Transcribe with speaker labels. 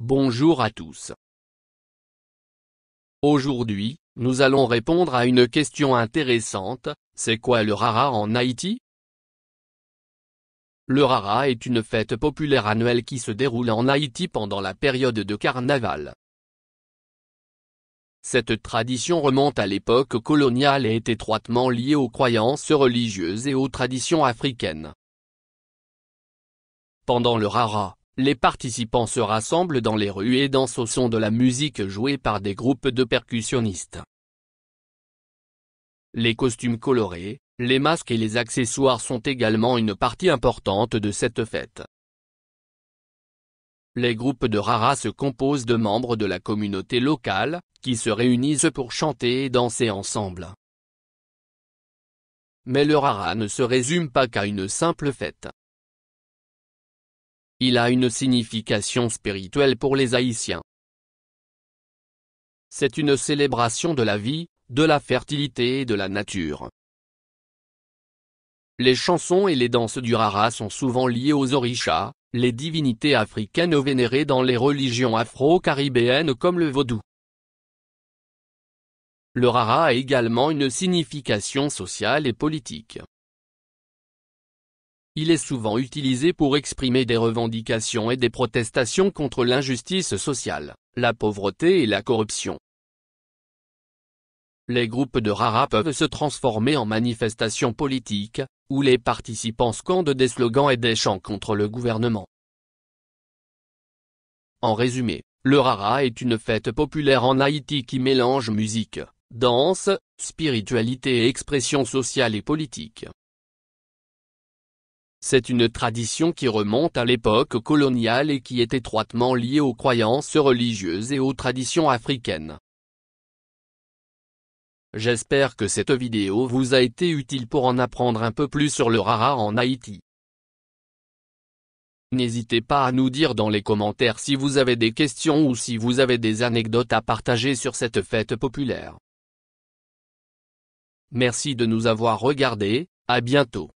Speaker 1: Bonjour à tous. Aujourd'hui, nous allons répondre à une question intéressante, c'est quoi le Rara en Haïti Le Rara est une fête populaire annuelle qui se déroule en Haïti pendant la période de carnaval. Cette tradition remonte à l'époque coloniale et est étroitement liée aux croyances religieuses et aux traditions africaines. Pendant le Rara, les participants se rassemblent dans les rues et dansent au son de la musique jouée par des groupes de percussionnistes. Les costumes colorés, les masques et les accessoires sont également une partie importante de cette fête. Les groupes de Rara se composent de membres de la communauté locale, qui se réunissent pour chanter et danser ensemble. Mais le Rara ne se résume pas qu'à une simple fête. Il a une signification spirituelle pour les Haïtiens. C'est une célébration de la vie, de la fertilité et de la nature. Les chansons et les danses du Rara sont souvent liées aux orishas, les divinités africaines vénérées dans les religions afro-caribéennes comme le vaudou. Le Rara a également une signification sociale et politique. Il est souvent utilisé pour exprimer des revendications et des protestations contre l'injustice sociale, la pauvreté et la corruption. Les groupes de Rara peuvent se transformer en manifestations politiques, où les participants scandent des slogans et des chants contre le gouvernement. En résumé, le Rara est une fête populaire en Haïti qui mélange musique, danse, spiritualité et expression sociale et politique. C'est une tradition qui remonte à l'époque coloniale et qui est étroitement liée aux croyances religieuses et aux traditions africaines. J'espère que cette vidéo vous a été utile pour en apprendre un peu plus sur le rara en Haïti. N'hésitez pas à nous dire dans les commentaires si vous avez des questions ou si vous avez des anecdotes à partager sur cette fête populaire. Merci de nous avoir regardés, à bientôt.